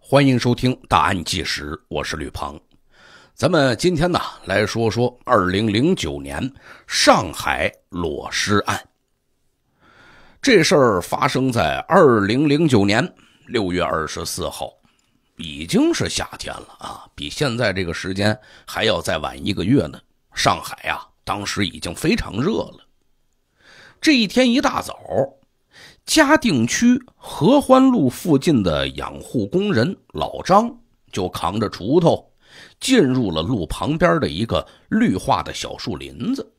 欢迎收听《大案纪实》，我是吕鹏。咱们今天呢来说说2009年上海裸尸案。这事儿发生在2009年6月24号，已经是夏天了啊，比现在这个时间还要再晚一个月呢。上海啊，当时已经非常热了。这一天一大早。嘉定区合欢路附近的养护工人老张就扛着锄头，进入了路旁边的一个绿化的小树林子。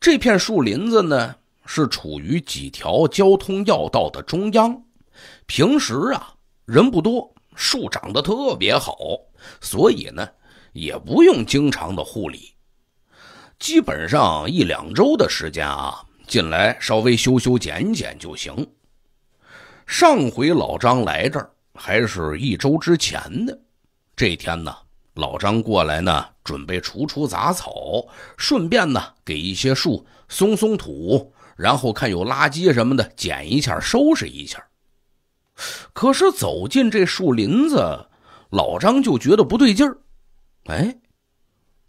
这片树林子呢，是处于几条交通要道的中央，平时啊人不多，树长得特别好，所以呢也不用经常的护理，基本上一两周的时间啊。进来稍微修修剪剪就行。上回老张来这儿还是一周之前的这天呢，老张过来呢，准备除除杂草，顺便呢给一些树松松土，然后看有垃圾什么的捡一下，收拾一下。可是走进这树林子，老张就觉得不对劲儿。哎，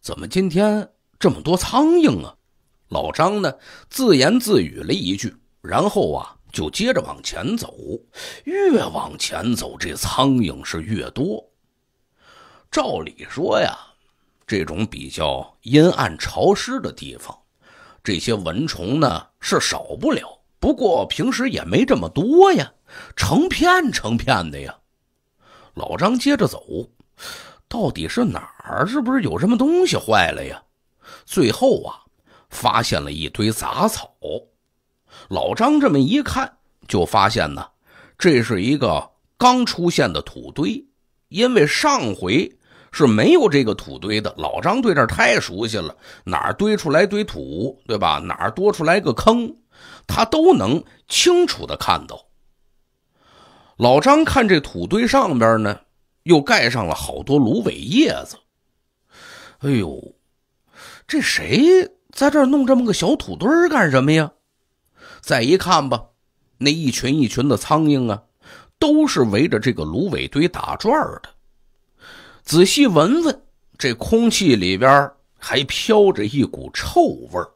怎么今天这么多苍蝇啊？老张呢，自言自语了一句，然后啊，就接着往前走。越往前走，这苍蝇是越多。照理说呀，这种比较阴暗潮湿的地方，这些蚊虫呢是少不了。不过平时也没这么多呀，成片成片的呀。老张接着走，到底是哪儿？是不是有什么东西坏了呀？最后啊。发现了一堆杂草，老张这么一看，就发现呢，这是一个刚出现的土堆，因为上回是没有这个土堆的。老张对这太熟悉了，哪儿堆出来堆土，对吧？哪儿多出来个坑，他都能清楚的看到。老张看这土堆上边呢，又盖上了好多芦苇叶子。哎呦，这谁？在这儿弄这么个小土堆干什么呀？再一看吧，那一群一群的苍蝇啊，都是围着这个芦苇堆打转的。仔细闻闻，这空气里边还飘着一股臭味儿。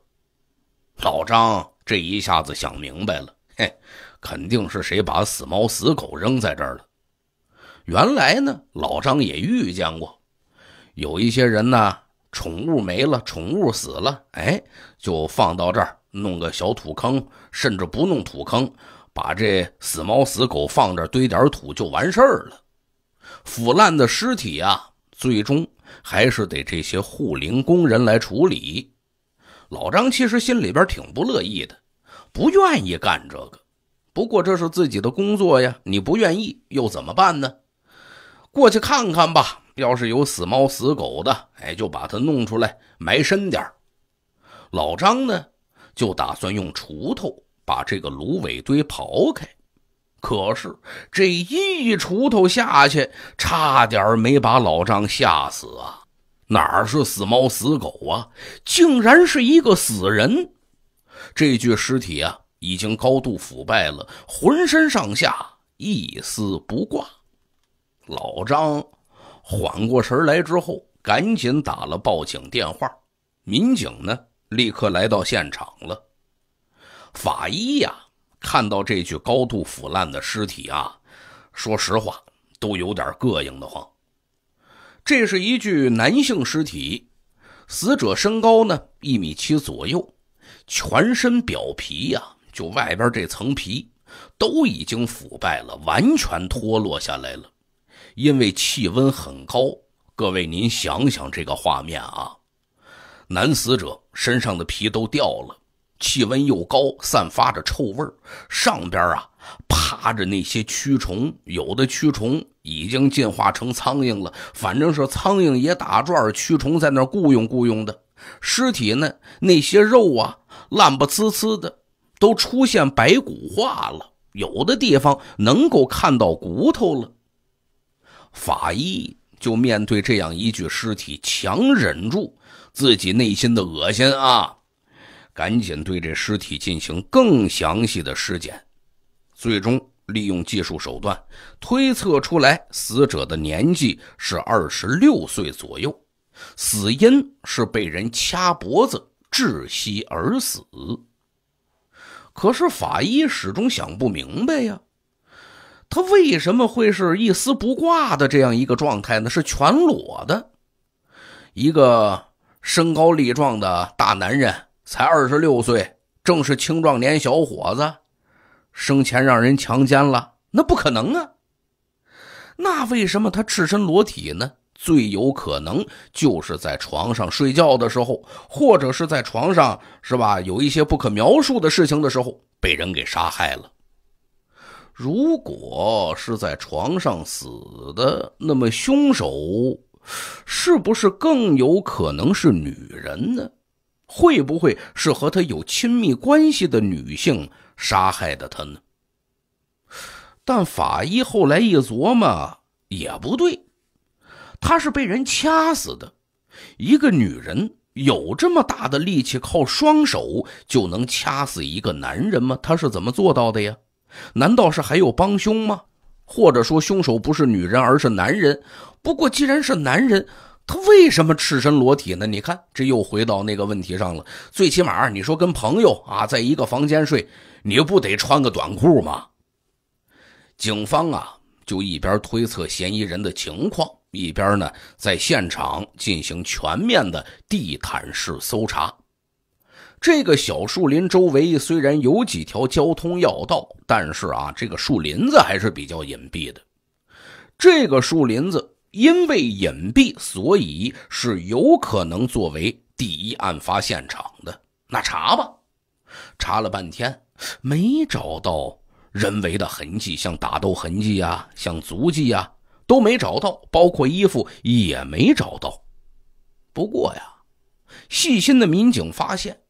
老张这一下子想明白了，嘿，肯定是谁把死猫死狗扔在这儿了。原来呢，老张也遇见过，有一些人呢。宠物没了，宠物死了，哎，就放到这儿，弄个小土坑，甚至不弄土坑，把这死猫死狗放这儿，堆点土就完事儿了。腐烂的尸体啊，最终还是得这些护林工人来处理。老张其实心里边挺不乐意的，不愿意干这个，不过这是自己的工作呀，你不愿意又怎么办呢？过去看看吧。要是有死猫死狗的，哎，就把它弄出来埋深点老张呢，就打算用锄头把这个芦苇堆刨开。可是这一锄头下去，差点没把老张吓死啊！哪是死猫死狗啊？竟然是一个死人！这具尸体啊，已经高度腐败了，浑身上下一丝不挂。老张。缓过神来之后，赶紧打了报警电话。民警呢，立刻来到现场了。法医呀，看到这具高度腐烂的尸体啊，说实话都有点膈应的慌。这是一具男性尸体，死者身高呢一米七左右，全身表皮呀，就外边这层皮都已经腐败了，完全脱落下来了。因为气温很高，各位您想想这个画面啊，男死者身上的皮都掉了，气温又高，散发着臭味儿，上边啊趴着那些蛆虫，有的蛆虫已经进化成苍蝇了，反正是苍蝇也打转，蛆虫在那雇佣雇佣的尸体呢，那些肉啊烂不呲呲的，都出现白骨化了，有的地方能够看到骨头了。法医就面对这样一具尸体，强忍住自己内心的恶心啊，赶紧对这尸体进行更详细的尸检，最终利用技术手段推测出来死者的年纪是二十六岁左右，死因是被人掐脖子窒息而死。可是法医始终想不明白呀。他为什么会是一丝不挂的这样一个状态呢？是全裸的，一个身高力壮的大男人才二十六岁，正是青壮年小伙子，生前让人强奸了，那不可能啊！那为什么他赤身裸体呢？最有可能就是在床上睡觉的时候，或者是在床上是吧？有一些不可描述的事情的时候，被人给杀害了。如果是在床上死的，那么凶手是不是更有可能是女人呢？会不会是和他有亲密关系的女性杀害的他呢？但法医后来一琢磨，也不对，他是被人掐死的。一个女人有这么大的力气，靠双手就能掐死一个男人吗？他是怎么做到的呀？难道是还有帮凶吗？或者说凶手不是女人，而是男人？不过既然是男人，他为什么赤身裸体呢？你看，这又回到那个问题上了。最起码，你说跟朋友啊在一个房间睡，你不得穿个短裤吗？警方啊，就一边推测嫌疑人的情况，一边呢在现场进行全面的地毯式搜查。这个小树林周围虽然有几条交通要道，但是啊，这个树林子还是比较隐蔽的。这个树林子因为隐蔽，所以是有可能作为第一案发现场的。那查吧，查了半天没找到人为的痕迹，像打斗痕迹啊，像足迹啊都没找到，包括衣服也没找到。不过呀，细心的民警发现。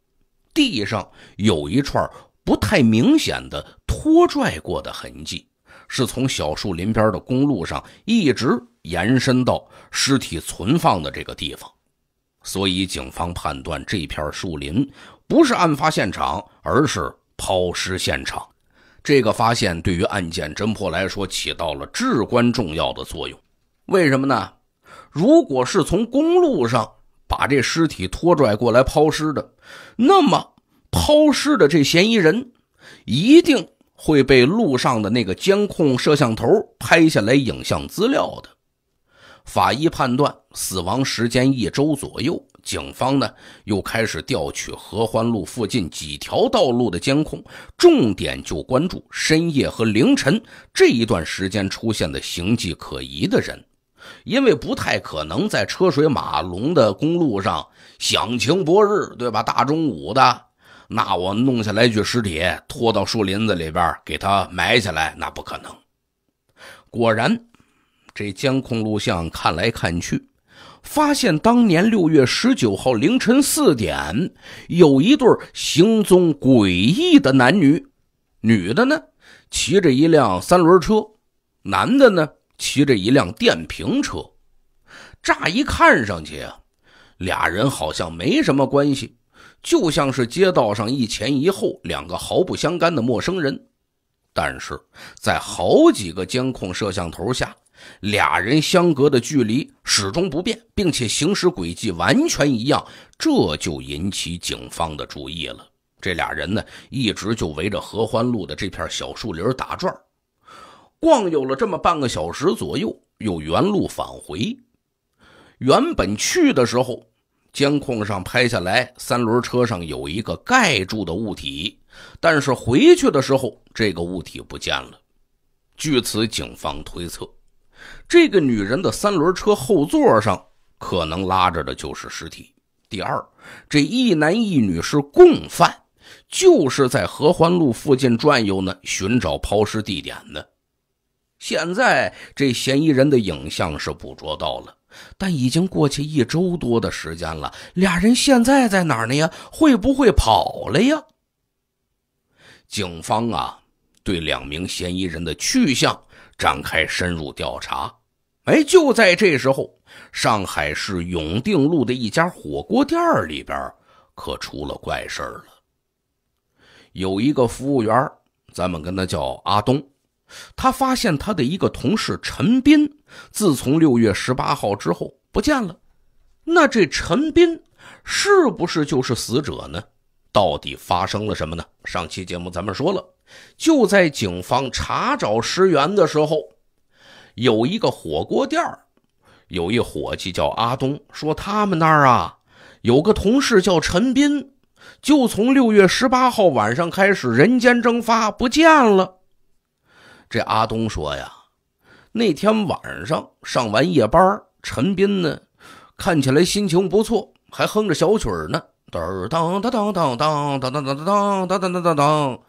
地上有一串不太明显的拖拽过的痕迹，是从小树林边的公路上一直延伸到尸体存放的这个地方，所以警方判断这片树林不是案发现场，而是抛尸现场。这个发现对于案件侦破来说起到了至关重要的作用。为什么呢？如果是从公路上。把这尸体拖拽过来抛尸的，那么抛尸的这嫌疑人一定会被路上的那个监控摄像头拍下来影像资料的。法医判断死亡时间一周左右。警方呢又开始调取合欢路附近几条道路的监控，重点就关注深夜和凌晨这一段时间出现的形迹可疑的人。因为不太可能在车水马龙的公路上享晴搏日，对吧？大中午的，那我弄下来一具尸体，拖到树林子里边给他埋起来，那不可能。果然，这监控录像看来看去，发现当年六月十九号凌晨四点，有一对行踪诡异的男女，女的呢骑着一辆三轮车，男的呢。骑着一辆电瓶车，乍一看上去啊，俩人好像没什么关系，就像是街道上一前一后两个毫不相干的陌生人。但是，在好几个监控摄像头下，俩人相隔的距离始终不变，并且行驶轨迹完全一样，这就引起警方的注意了。这俩人呢，一直就围着合欢路的这片小树林打转。逛悠了这么半个小时左右，又原路返回。原本去的时候，监控上拍下来三轮车上有一个盖住的物体，但是回去的时候，这个物体不见了。据此，警方推测，这个女人的三轮车后座上可能拉着的就是尸体。第二，这一男一女是共犯，就是在合欢路附近转悠呢，寻找抛尸地点呢。现在这嫌疑人的影像是捕捉到了，但已经过去一周多的时间了。俩人现在在哪儿呢呀？会不会跑了呀？警方啊，对两名嫌疑人的去向展开深入调查。哎，就在这时候，上海市永定路的一家火锅店里边可出了怪事了。有一个服务员，咱们跟他叫阿东。他发现他的一个同事陈斌，自从六月十八号之后不见了。那这陈斌是不是就是死者呢？到底发生了什么呢？上期节目咱们说了，就在警方查找尸源的时候，有一个火锅店儿，有一伙计叫阿东，说他们那儿啊有个同事叫陈斌，就从六月十八号晚上开始人间蒸发，不见了。这阿东说呀，那天晚上上完夜班，陈斌呢，看起来心情不错，还哼着小曲儿呢，噔噔噔噔噔噔噔噔噔噔噔噔噔噔，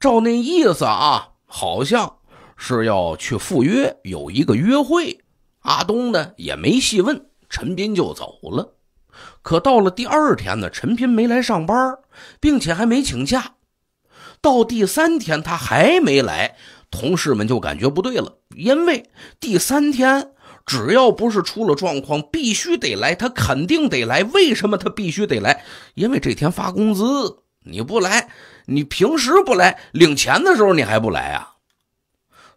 照那意思啊，好像是要去赴约，有一个约会。阿东呢也没细问，陈斌就走了。可到了第二天呢，陈斌没来上班，并且还没请假。到第三天他还没来。同事们就感觉不对了，因为第三天只要不是出了状况，必须得来，他肯定得来。为什么他必须得来？因为这天发工资，你不来，你平时不来，领钱的时候你还不来啊？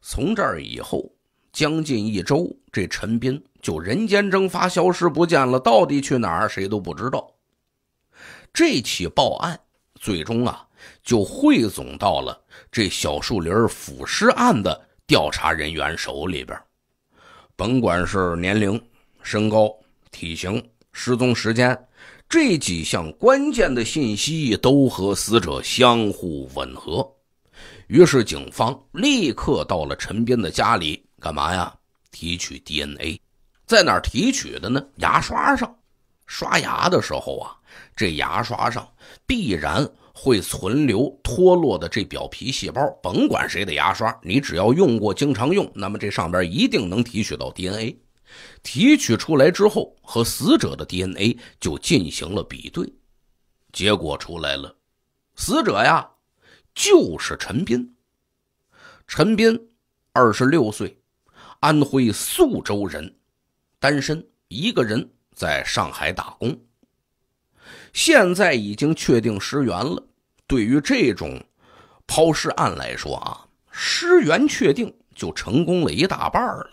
从这儿以后，将近一周，这陈斌就人间蒸发，消失不见了，到底去哪儿，谁都不知道。这起报案最终啊，就汇总到了。这小树林腐尸案的调查人员手里边，甭管是年龄、身高、体型、失踪时间这几项关键的信息，都和死者相互吻合。于是，警方立刻到了陈斌的家里，干嘛呀？提取 DNA，在哪儿提取的呢？牙刷上，刷牙的时候啊，这牙刷上必然。会存留脱落的这表皮细胞，甭管谁的牙刷，你只要用过、经常用，那么这上边一定能提取到 DNA。提取出来之后，和死者的 DNA 就进行了比对，结果出来了，死者呀就是陈斌。陈斌，二十六岁，安徽宿州人，单身，一个人在上海打工。现在已经确定尸源了。对于这种抛尸案来说啊，尸源确定就成功了一大半了。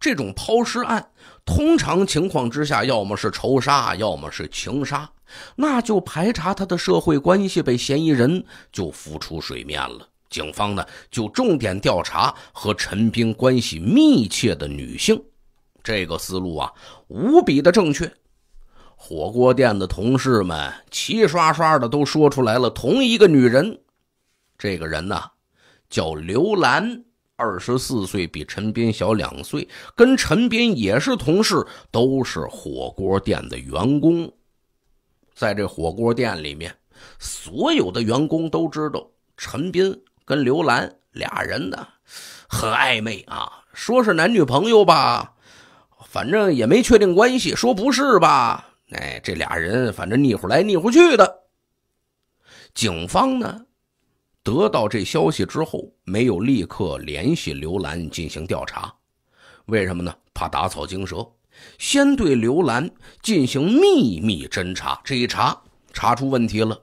这种抛尸案，通常情况之下，要么是仇杀，要么是情杀，那就排查他的社会关系，被嫌疑人就浮出水面了。警方呢，就重点调查和陈兵关系密切的女性，这个思路啊，无比的正确。火锅店的同事们齐刷刷的都说出来了，同一个女人。这个人呢，叫刘兰，二十四岁，比陈斌小两岁，跟陈斌也是同事，都是火锅店的员工。在这火锅店里面，所有的员工都知道陈斌跟刘兰俩人呢很暧昧啊，说是男女朋友吧，反正也没确定关系；说不是吧。哎，这俩人反正腻乎来腻乎去的。警方呢，得到这消息之后，没有立刻联系刘兰进行调查，为什么呢？怕打草惊蛇，先对刘兰进行秘密侦查。这一查，查出问题了。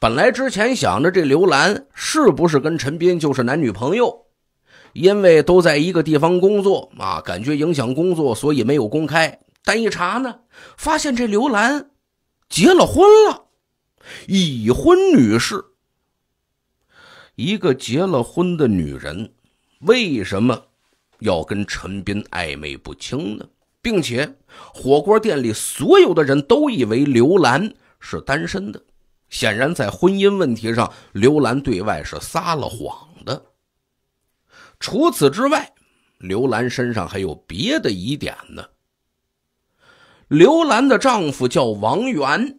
本来之前想着这刘兰是不是跟陈斌就是男女朋友，因为都在一个地方工作啊，感觉影响工作，所以没有公开。但一查呢，发现这刘兰结了婚了，已婚女士。一个结了婚的女人，为什么要跟陈斌暧昧不清呢？并且火锅店里所有的人都以为刘兰是单身的。显然，在婚姻问题上，刘兰对外是撒了谎的。除此之外，刘兰身上还有别的疑点呢。刘兰的丈夫叫王元，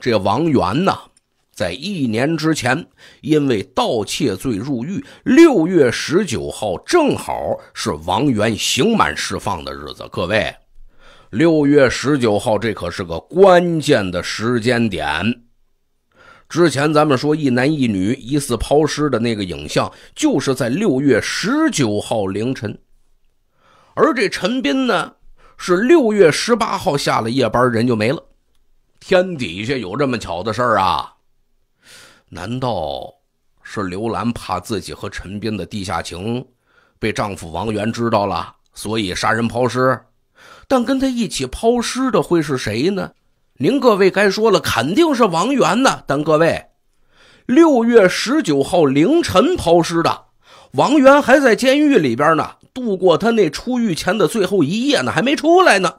这王元呢，在一年之前因为盗窃罪入狱。六月十九号正好是王元刑满释放的日子。各位，六月十九号这可是个关键的时间点。之前咱们说一男一女疑似抛尸的那个影像，就是在六月十九号凌晨。而这陈斌呢？是六月十八号下了夜班，人就没了。天底下有这么巧的事儿啊？难道是刘兰怕自己和陈斌的地下情被丈夫王源知道了，所以杀人抛尸？但跟他一起抛尸的会是谁呢？您各位该说了，肯定是王源呢。但各位，六月十九号凌晨抛尸的王源还在监狱里边呢。度过他那出狱前的最后一夜呢，还没出来呢，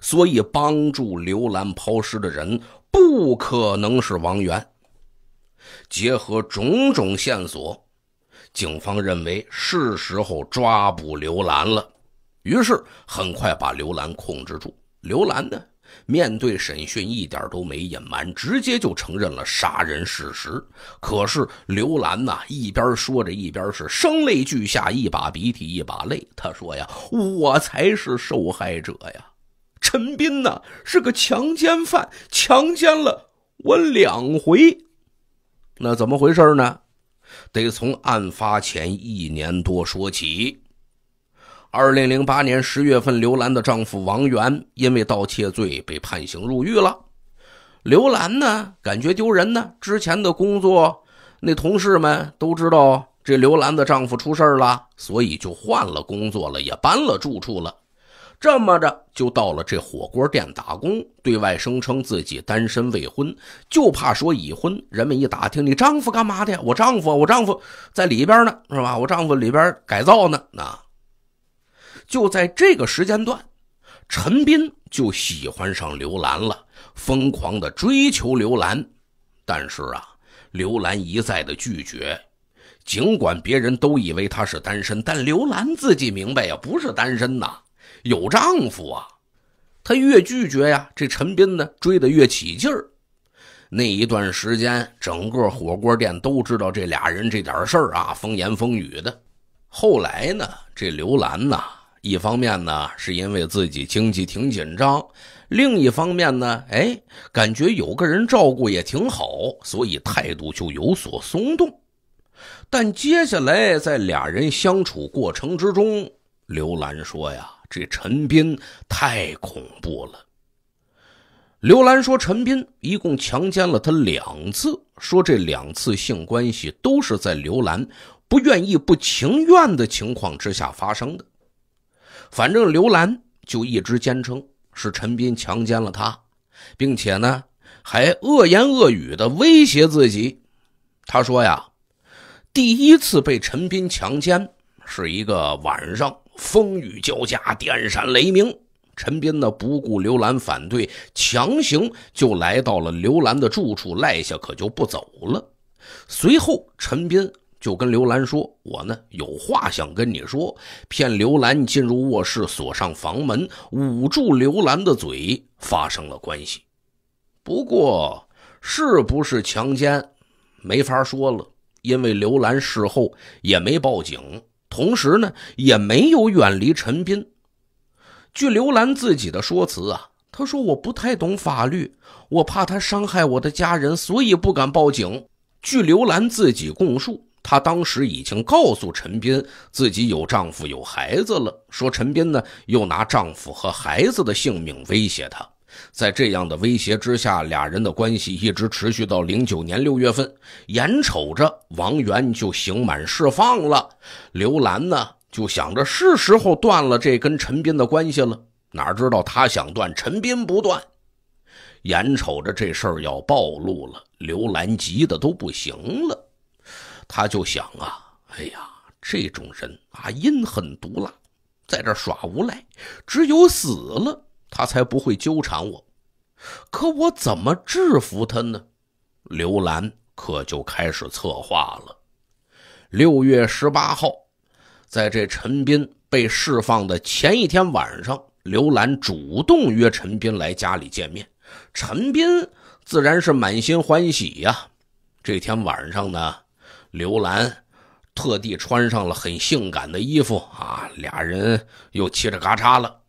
所以帮助刘兰抛尸的人不可能是王源。结合种种线索，警方认为是时候抓捕刘兰了，于是很快把刘兰控制住。刘兰呢？面对审讯，一点都没隐瞒，直接就承认了杀人事实。可是刘兰呢，一边说着，一边是声泪俱下，一把鼻涕一把泪。他说：“呀，我才是受害者呀！陈斌呢，是个强奸犯，强奸了我两回。那怎么回事呢？得从案发前一年多说起。”二零零八年十月份，刘兰的丈夫王元因为盗窃罪被判刑入狱了。刘兰呢，感觉丢人呢。之前的工作，那同事们都知道这刘兰的丈夫出事了，所以就换了工作了，也搬了住处了。这么着，就到了这火锅店打工，对外声称自己单身未婚，就怕说已婚。人们一打听，你丈夫干嘛的？我丈夫，我丈夫在里边呢，是吧？我丈夫里边改造呢，啊。就在这个时间段，陈斌就喜欢上刘兰了，疯狂的追求刘兰。但是啊，刘兰一再的拒绝。尽管别人都以为她是单身，但刘兰自己明白呀，不是单身呐，有丈夫啊。她越拒绝呀，这陈斌呢追得越起劲儿。那一段时间，整个火锅店都知道这俩人这点事儿啊，风言风语的。后来呢，这刘兰呢。一方面呢，是因为自己经济挺紧张；另一方面呢，哎，感觉有个人照顾也挺好，所以态度就有所松动。但接下来在俩人相处过程之中，刘兰说：“呀，这陈斌太恐怖了。”刘兰说：“陈斌一共强奸了她两次，说这两次性关系都是在刘兰不愿意、不情愿的情况之下发生的。”反正刘兰就一直坚称是陈斌强奸了她，并且呢还恶言恶语的威胁自己。他说呀，第一次被陈斌强奸是一个晚上，风雨交加，电闪雷鸣。陈斌呢不顾刘兰反对，强行就来到了刘兰的住处，赖下可就不走了。随后陈斌。就跟刘兰说：“我呢有话想跟你说。”骗刘兰进入卧室，锁上房门，捂住刘兰的嘴，发生了关系。不过是不是强奸，没法说了，因为刘兰事后也没报警，同时呢也没有远离陈斌。据刘兰自己的说辞啊，她说：“我不太懂法律，我怕他伤害我的家人，所以不敢报警。”据刘兰自己供述。她当时已经告诉陈斌自己有丈夫有孩子了，说陈斌呢又拿丈夫和孩子的性命威胁她，在这样的威胁之下，俩人的关系一直持续到零九年六月份。眼瞅着王源就刑满释放了，刘兰呢就想着是时候断了这跟陈斌的关系了，哪知道她想断陈斌不断，眼瞅着这事儿要暴露了，刘兰急的都不行了。他就想啊，哎呀，这种人啊，阴狠毒辣，在这耍无赖，只有死了他才不会纠缠我。可我怎么制服他呢？刘兰可就开始策划了。六月十八号，在这陈斌被释放的前一天晚上，刘兰主动约陈斌来家里见面。陈斌自然是满心欢喜呀。这天晚上呢。刘兰特地穿上了很性感的衣服啊，俩人又嘁哩喀嚓了。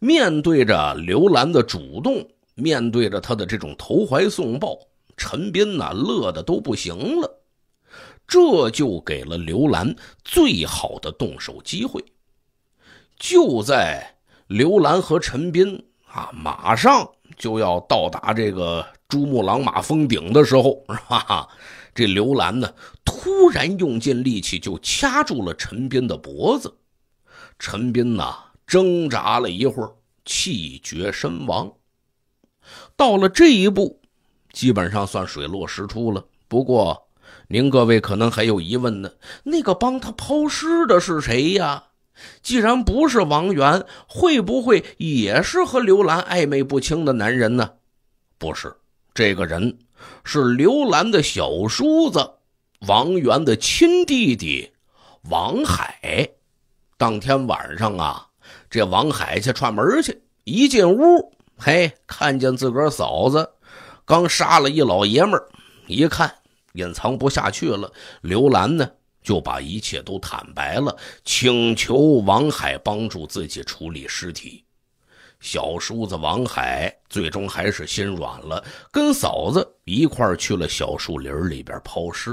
面对着刘兰的主动，面对着她的这种投怀送抱，陈斌呢乐的都不行了。这就给了刘兰最好的动手机会。就在刘兰和陈斌啊马上就要到达这个珠穆朗玛峰顶的时候，哈哈，这刘兰呢？突然用尽力气就掐住了陈斌的脖子，陈斌呐挣扎了一会儿，气绝身亡。到了这一步，基本上算水落石出了。不过，您各位可能还有疑问呢：那个帮他抛尸的是谁呀？既然不是王源，会不会也是和刘兰暧昧不清的男人呢？不是，这个人是刘兰的小叔子。王元的亲弟弟王海，当天晚上啊，这王海去串门去，一进屋，嘿，看见自个儿嫂子刚杀了一老爷们儿，一看隐藏不下去了，刘兰呢就把一切都坦白了，请求王海帮助自己处理尸体。小叔子王海最终还是心软了，跟嫂子一块去了小树林里边抛尸。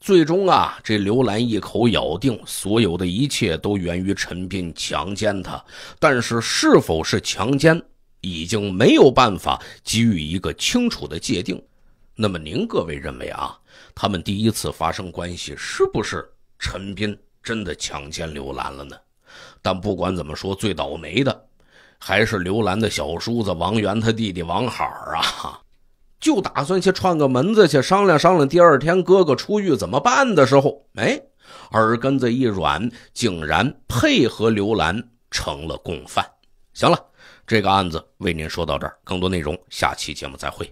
最终啊，这刘兰一口咬定，所有的一切都源于陈斌强奸她。但是，是否是强奸，已经没有办法给予一个清楚的界定。那么，您各位认为啊，他们第一次发生关系，是不是陈斌真的强奸刘兰了呢？但不管怎么说，最倒霉的还是刘兰的小叔子王源他弟弟王好啊。就打算去串个门子去商量商量，第二天哥哥出狱怎么办的时候，哎，耳根子一软，竟然配合刘兰成了共犯。行了，这个案子为您说到这儿，更多内容下期节目再会。